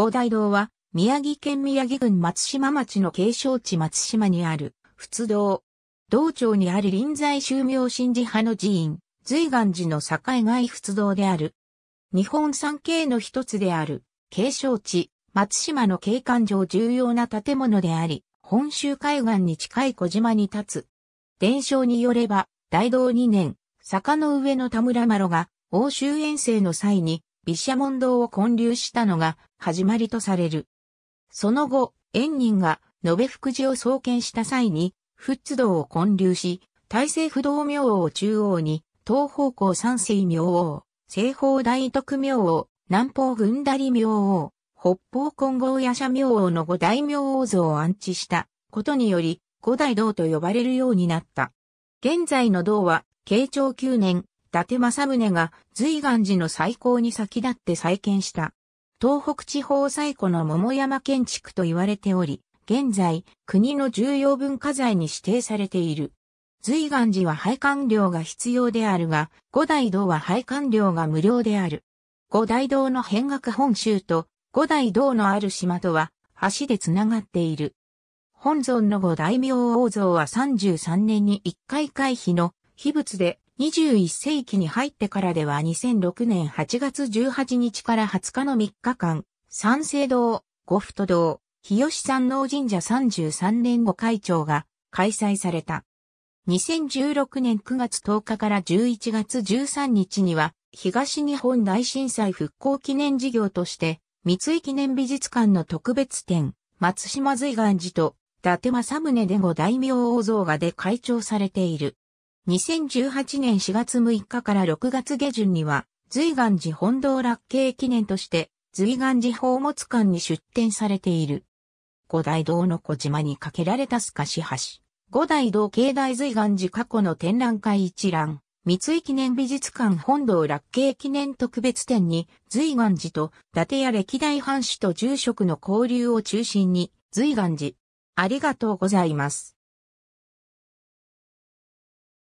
五大堂は、宮城県宮城郡松島町の景勝地松島にある、仏堂。道庁にある臨済宗明神寺派の寺院、随岩寺の境外仏堂である。日本三景の一つである、景勝地、松島の景観上重要な建物であり、本州海岸に近い小島に立つ。伝承によれば、大道2年、坂の上の田村麻呂が、欧州遠征の際に、毘沙門堂を建立したのが始まりとされる。その後、円仁が延べ福寺を創建した際に、仏堂を建立し、大政不動明王を中央に、東方向三世明王、西方大徳明王、南方軍だり明王、北方金剛夜叉明王の五大明王像を安置したことにより、五大道と呼ばれるようになった。現在の道は、慶長9年、達政宗が随岩寺の再興に先立って再建した。東北地方最古の桃山建築と言われており、現在、国の重要文化財に指定されている。随岩寺は配管料が必要であるが、五大道は配管料が無料である。五大道の変額本州と、五大道のある島とは、橋でつながっている。本尊の五大名王像は33年に一回回避の秘仏で、21世紀に入ってからでは2006年8月18日から20日の3日間、三聖堂、五府堂、日吉山王神社33年後会長が開催された。2016年9月10日から11月13日には、東日本大震災復興記念事業として、三井記念美術館の特別展、松島随願寺と、伊達政宗で五大名王像画で開長されている。2018年4月6日から6月下旬には、随岩寺本堂落慶記念として、随岩寺宝物館に出展されている。五大堂の小島に架けられた透かし橋。五大堂境内随岩寺過去の展覧会一覧。三井記念美術館本堂落慶記念特別展に、随岩寺と伊達屋歴代藩主と住職の交流を中心に、随岩寺。ありがとうございます。